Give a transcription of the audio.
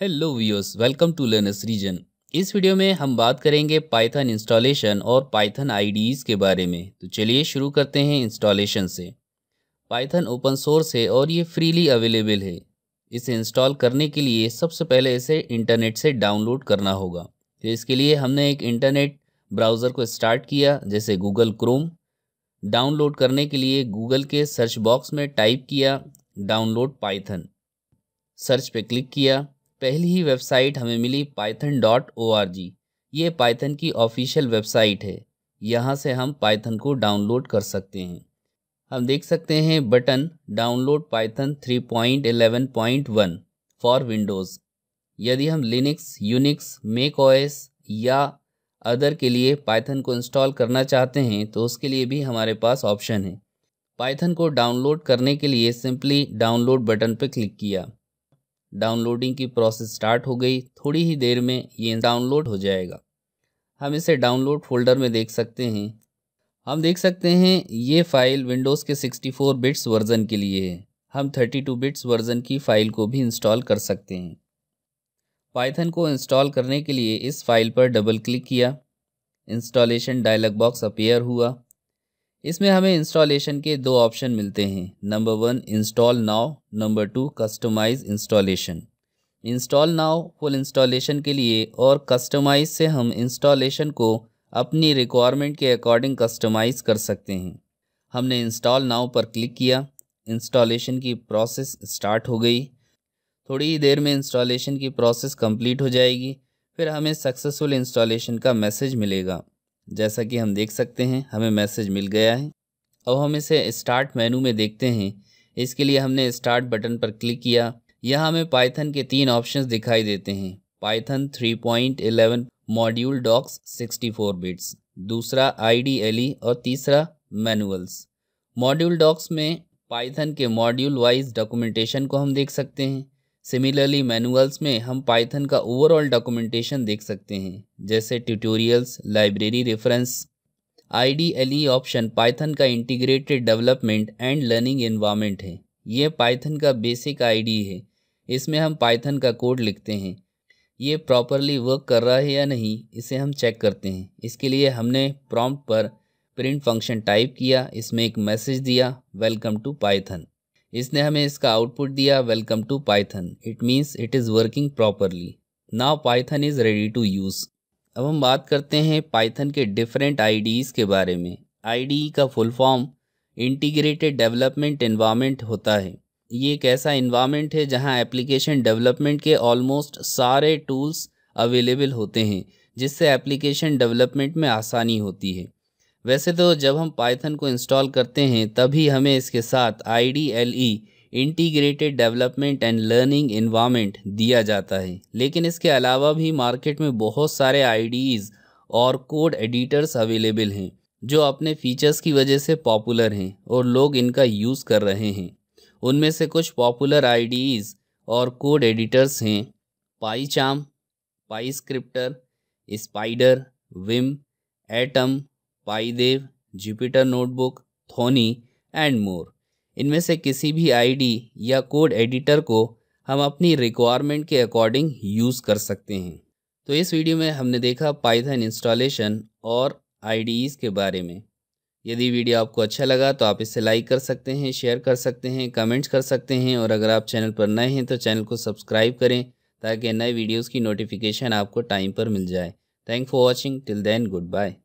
hello viewers welcome to Learners Region इस video में हम बात करेंगे पाइथन इंस्टॉलेशन और पाइथन आईडीज़ के बारे में तो चलिए शुरू करते हैं इंस्टॉलेशन से पाइथन ओपन सोर्स है और ये फ्रीली अवेलेबल है इसे इंस्टॉल करने के लिए सबसे पहले इसे इंटरनेट से डाउनलोड करना होगा तो इसके लिए हमने एक इंटरनेट ब्राउज़र को स्टार्ट किया जैसे गूगल क्रोम डाउनलोड करने के लिए गूगल के सर्च बॉक्स में टाइप किया डाउनलोड पाइथन सर्च पे क्लिक किया पहली ही वेबसाइट हमें मिली Python dot O R G ये पाइथन की ऑफिशियल वेबसाइट है यहाँ से हम पाइथन को डाउनलोड कर सकते हैं हम देख सकते हैं button download Python three point point eleven one for Windows यदि हम लिनक्स यूनिक्स मेक ओएस या अदर के लिए पाइथन को इंस्टॉल करना चाहते हैं तो उसके लिए भी हमारे पास ऑप्शन है पाइथन को डाउनलोड करने के लिए सिंपली डाउनलोड बटन पर क्लिक किया डाउनलोडिंग की प्रोसेस स्टार्ट हो गई थोड़ी ही देर में ये डाउनलोड हो जाएगा हम इसे डाउनलोड फोल्डर में देख सकते हैं हम देख सकते हैं ये फ़ाइल विंडोज़ के 64 बिट्स वर्ज़न के लिए है हम 32 बिट्स वर्ज़न की फ़ाइल को भी इंस्टॉल कर सकते हैं पाइथन को इंस्टॉल करने के लिए इस फाइल पर डबल क्लिक किया इंस्टॉलेशन डायलॉग बॉक्स अपेयर हुआ इसमें हमें इंस्टॉलेशन के दो ऑप्शन मिलते हैं number one install now number two customize installation install now full installation के लिए और कस्टमाइज से हम इंस्टॉलेशन को अपनी रिक्वायरमेंट के अकॉर्डिंग कस्टमाइज कर सकते हैं हमने इंस्टॉल नाव पर क्लिक किया इंस्टॉलेशन की प्रोसेस स्टार्ट हो गई थोड़ी ही देर में इंस्टॉलेशन की प्रोसेस कंप्लीट हो जाएगी फिर हमें सक्सेसफुल इंस्टॉलेशन का मैसेज मिलेगा जैसा कि हम देख सकते हैं हमें मैसेज मिल गया है अब हम इसे स्टार्ट मेनू में देखते हैं इसके लिए हमने स्टार्ट बटन पर क्लिक किया यहाँ हमें पाइथन के तीन ऑप्शंस दिखाई देते हैं पाइथन 3.11 मॉड्यूल डॉक्स 64 बिट्स दूसरा आई और तीसरा मैनुअल्स मॉड्यूल डॉक्स में पाइथन के मॉड्यूल वाइज डॉक्यूमेंटेशन को हम देख सकते हैं सिमिलरली मैनुअल्स में हम पाइथन का ओवरऑल डॉक्यूमेंटेशन देख सकते हैं जैसे tutorials library reference I D L E option Python का integrated development and learning environment है ये पाइथन का बेसिक आई है इसमें हम पाइथन का कोड लिखते हैं ये प्रॉपरली वर्क कर रहा है या नहीं इसे हम चेक करते हैं इसके लिए हमने प्रॉम्प्ट पर प्रिंट फंक्शन टाइप किया इसमें एक मैसेज दिया वेलकम टू पाइथन इसने हमें इसका आउटपुट दिया welcome to Python it means it is working properly now Python is ready to use अब हम बात करते हैं पाइथन के डिफरेंट आईडीज़ e के बारे में आईडीई e का full form integrated development environment होता है ये एक ऐसा इन्वामेंट है जहाँ एप्लीकेशन डेवलपमेंट के ऑलमोस्ट सारे टूल्स अवेलेबल होते हैं जिससे एप्लीकेशन डेवलपमेंट में आसानी होती है वैसे तो जब हम पाइथन को इंस्टॉल करते हैं तभी हमें इसके साथ I D L E integrated development and learning environment दिया जाता है लेकिन इसके अलावा भी मार्केट में बहुत सारे आईडीज़ और कोड एडिटर्स अवेलेबल हैं जो अपने फीचर्स की वजह से पॉपुलर हैं और लोग इनका यूज़ कर रहे हैं उनमें से कुछ पॉपुलर आईडीज़ और कोड एडिटर्स हैं PyCharm PyScripter Spyder Vim Atom PyDev Jupyter Notebook Thonny and more इनमें से किसी भी आईडी या कोड एडिटर को हम अपनी रिक्वायरमेंट के अकॉर्डिंग यूज़ कर सकते हैं तो इस वीडियो में हमने देखा पाइथन इंस्टॉलेशन और आईडीज़ के बारे में यदि वीडियो आपको अच्छा लगा तो आप इसे लाइक कर सकते हैं शेयर कर सकते हैं कमेंट्स कर सकते हैं और अगर आप चैनल पर नए हैं तो चैनल को सब्सक्राइब करें ताकि नए वीडियोज़ की नोटिफिकेशन आपको टाइम पर मिल जाए thank for watching till then good bye